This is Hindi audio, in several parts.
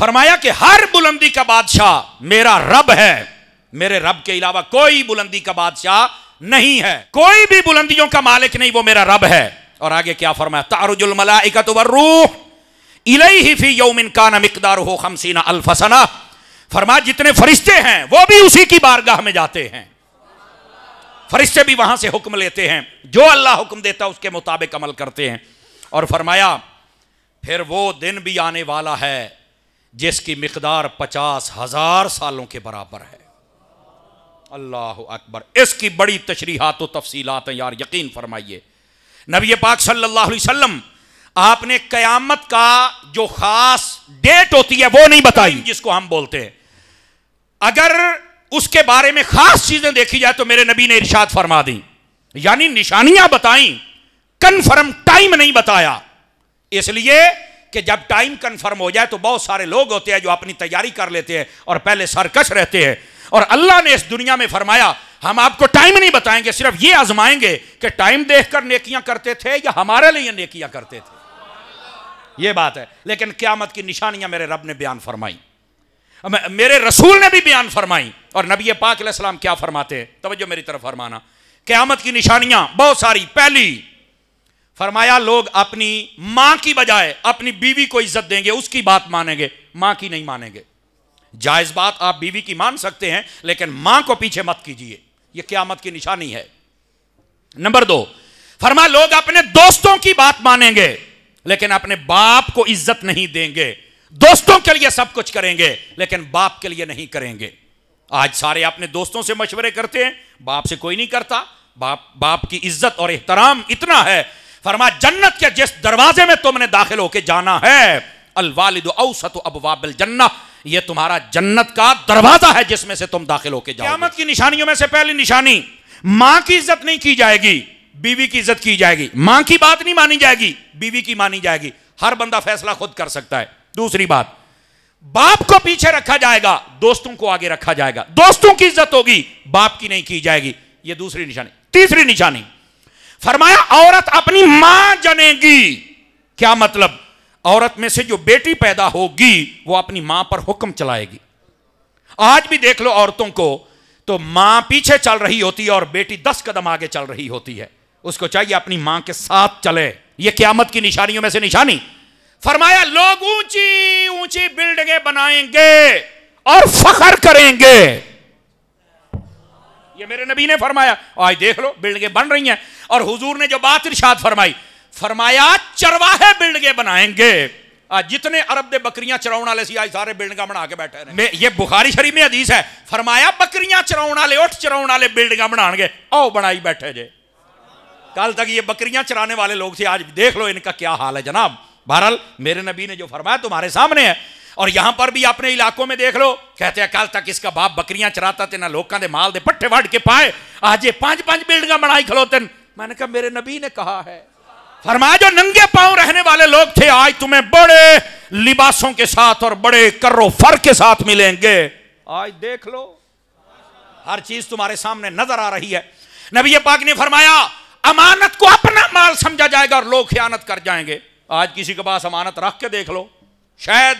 फरमाया कि हर बुलंदी का बादशाह मेरा रब है मेरे रब के अलावा कोई बुलंदी का बादशाह नहीं है कोई भी बुलंदियों का मालिक नहीं वो मेरा रब है और आगे क्या फरमाया तारुजुल मलाइका तो इलाई ही फी यौमिन काना मकदार हो खमसीना अल्फसना फरमा जितने फरिश्ते हैं वो भी उसी की बारगाह में जाते हैं फरिश्ते भी वहां से हुक्म लेते हैं जो अल्लाह हुक्म देता है उसके मुताबिक अमल करते हैं और फरमाया फिर वो दिन भी आने वाला है जिसकी मकदार पचास हजार सालों के बराबर है अल्लाह अकबर इसकी बड़ी तशरीहत व तफसीलात हैं यार यकीन फरमाइए नबी पाक सल्लल्लाहु अलैहि वसल्लम आपने कयामत का जो खास डेट होती है वो नहीं बताई जिसको हम बोलते हैं अगर उसके बारे में खास चीजें देखी जाए तो मेरे नबी ने इर्शाद फरमा दी यानी निशानियां बताई कन्फर्म टाइम नहीं बताया इसलिए कि जब टाइम कंफर्म हो जाए तो बहुत सारे लोग होते हैं जो अपनी तैयारी कर लेते हैं और पहले सरकश रहते हैं और अल्लाह ने इस दुनिया में फरमाया हम आपको टाइम नहीं बताएंगे सिर्फ ये आजमाएंगे कि टाइम देखकर नेकियां करते थे या हमारे लिए नेकियां करते थे ये बात है लेकिन क्यामत की निशानियां मेरे रब ने बयान फरमाई मेरे रसूल ने भी बयान फरमाई और नबी पाकाम क्या फरमाते हैं तोज्जो मेरी तरफ फरमाना क्यामत की निशानियां बहुत सारी पहली फरमाया लोग अपनी मां की बजाय अपनी बीवी को इज्जत देंगे उसकी बात मानेंगे मां की नहीं मानेंगे जायज बात आप बीवी की मान सकते हैं लेकिन मां को पीछे मत कीजिए यह क्यामत की निशानी है नंबर दो फरमा लोग अपने दोस्तों की बात मानेंगे लेकिन अपने बाप को इज्जत नहीं देंगे दोस्तों के लिए सब कुछ करेंगे लेकिन बाप के लिए नहीं करेंगे आज सारे अपने दोस्तों से मशवरे करते हैं बाप से कोई नहीं करता बाप बाप की इज्जत और एहतराम इतना है फरमा जन्नत के जिस दरवाजे में तुमने दाखिल होके जाना है अलवालिद औसत वाबिल जन्ना ये तुम्हारा जन्नत का दरवाजा है जिसमें से तुम दाखिल होके जाओ क्यामत की निशानियों में से पहली निशानी मां की इज्जत नहीं की जाएगी बीवी की इज्जत की जाएगी मां की बात नहीं मानी जाएगी बीवी की मानी जाएगी हर बंदा फैसला खुद कर सकता है दूसरी बात बाप को पीछे रखा जाएगा दोस्तों को आगे रखा जाएगा दोस्तों की इज्जत होगी बाप की नहीं की जाएगी यह दूसरी निशानी तीसरी निशानी फरमाया औरत अपनी मां जनेगी क्या मतलब औरत में से जो बेटी पैदा होगी वो अपनी मां पर हुक्म चलाएगी आज भी देख लो औरतों को तो मां पीछे चल रही होती है और बेटी दस कदम आगे चल रही होती है उसको चाहिए अपनी मां के साथ चले ये क्यामत की निशानियों में से निशानी फरमाया लोग ऊंची ऊंची बिल्डिंगें बनाएंगे और फखर करेंगे ये मेरे नबी ने फरमाया आज देख लो बिल्डिंगें बन रही हैं और हुजूर ने जो बात इर्शाद फरमाई फरमाया चरवाहे बिल्डिंगें बनाएंगे आज जितने अरब दे बकरियां चराने वाले सी आज सारे बिल्डिंगा बना के बैठे रहे ये बुखारी शरीफ में हदीस है फरमाया बकरियां चराने वाले उठ चराने वाले बिल्डिंगा बनाएंगे आओ बनाई बैठे जे कल तक ये बकरियां चराने वाले लोग थे आज देख लो इनका क्या हाल है जनाब बहरहाल मेरे नबी ने जो फरमाया तुम्हारे सामने है और यहां पर भी अपने इलाकों में देख लो कहते हैं कल तक इसका बाप बकरियां चराता थे ना लोगों के माल दे पट्ठे वाड़ के पाए आज ये पांच पांच बिल्डिंग बनाई खलोते मैंने कहा मेरे नबी ने कहा है फरमाया जो नंगे पांव रहने वाले लोग थे आज तुम्हें बड़े लिबासों के साथ और बड़े करो फर के साथ मिलेंगे आज देख लो हर चीज तुम्हारे सामने नजर आ रही है नबी पाक ने फरमाया अमानत को अपना माल समझा जाएगा और लोग खयानत कर जाएंगे आज किसी के पास अमानत रख के देख लो शायद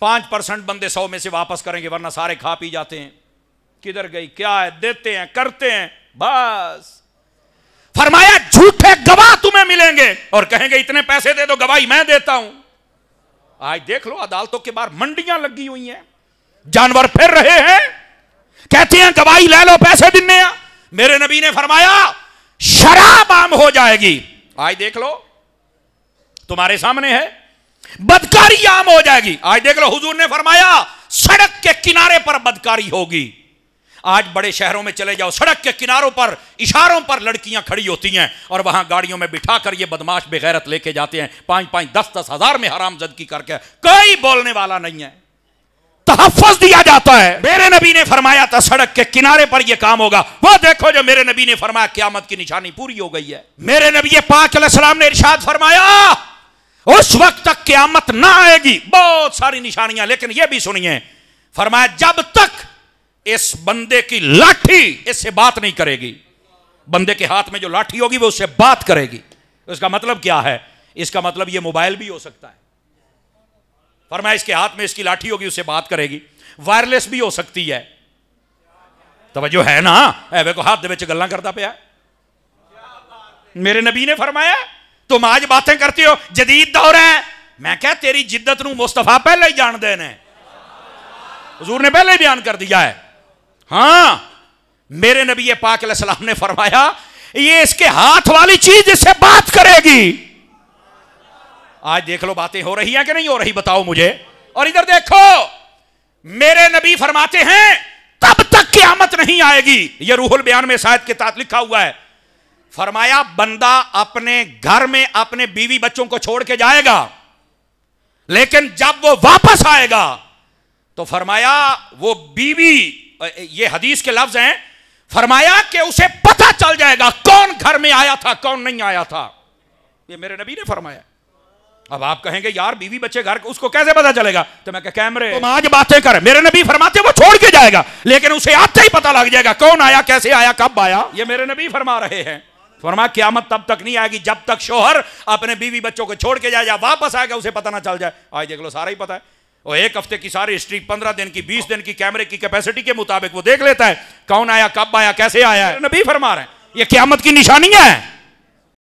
पांच परसेंट बंदे सौ में से वापस करेंगे वरना सारे खा पी जाते हैं किधर गई क्या है देते हैं करते हैं बस फरमाया झूठे गवाह तुम्हें मिलेंगे और कहेंगे इतने पैसे दे दो गवाही मैं देता हूं आज देख लो अदालतों के बाहर मंडियां लगी हुई हैं जानवर फिर रहे हैं कहते हैं गवाही ले लो पैसे दिने मेरे नबी ने फरमाया शराब आम हो जाएगी आज देख लो तुम्हारे सामने है बदकारी आम हो जाएगी आज देख लो हुजूर ने फरमाया सड़क के किनारे पर बदकारी होगी आज बड़े शहरों में चले जाओ सड़क के किनारों पर इशारों पर लड़कियां खड़ी होती हैं और वहां गाड़ियों में बिठा कर ये बदमाश बेगैरत लेके जाते हैं पांच पांच दस दस हजार में हराम जदगी करके कोई बोलने वाला नहीं है तहफ़ दिया जाता है मेरे नबी ने फरमाया था सड़क के किनारे पर यह काम होगा वह देखो जो मेरे नबी ने फरमाया क्यामत की निशानी पूरी हो गई है मेरे नबी पाक ने इर्शाद फरमाया उस वक्त तक क्यामत ना आएगी बहुत सारी निशानियां लेकिन यह भी सुनिए फरमाया जब तक इस बंदे की लाठी इससे बात नहीं करेगी बंदे के हाथ में जो लाठी होगी वो उससे बात करेगी इसका मतलब क्या है इसका मतलब ये मोबाइल भी हो सकता है फरमाया इसके हाथ में इसकी लाठी होगी उससे बात करेगी वायरलेस भी हो सकती है जो है ना ऐवे को हाथ दे करता पे मेरे नबी ने फरमाया तुम आज बातें करते हो जदीद दौर है मैं क्या तेरी जिद्दत मुस्तफा पहले ही जान देने हजूर ने पहले बयान कर दिया है हां मेरे नबी पाक सलाम ने फरमाया ये इसके हाथ वाली चीज इससे बात करेगी आज देख लो बातें हो रही हैं कि नहीं हो रही बताओ मुझे और इधर देखो मेरे नबी फरमाते हैं तब तक क्यामत नहीं आएगी यह रूहुल बयान में शायद के साथ लिखा हुआ है फरमाया बंदा अपने घर में अपने बीवी बच्चों को छोड़ के जाएगा लेकिन जब वो वापस आएगा तो फरमाया वो बीवी ये हदीस के लफ्ज हैं फरमाया कि उसे पता चल जाएगा कौन घर में आया था कौन नहीं आया था ये मेरे नबी ने फरमाया अब आप कहेंगे यार बीवी बच्चे घर उसको कैसे पता चलेगा तो मैं कैमरे तुम आज बातें कर मेरे नबी फरमाते वो छोड़ के जाएगा लेकिन उसे आते ही पता लग जाएगा कौन आया कैसे आया कब आया ये मेरे नबी फरमा रहे हैं फरमा क्यामत तब तक नहीं आएगी जब तक शोहर अपने बीवी बच्चों को छोड़ के जाए जा, वापस आएगा उसे पता ना चल जाए आज देख लो सारा ही पता है और एक हफ्ते की सारी हिस्ट्री पंद्रह दिन की बीस दिन की कैमरे की कैपेसिटी के मुताबिक वो देख लेता है कौन आया कब आया कैसे आया नबी फरमा रहे हैं ये क्यामत की निशानियां हैं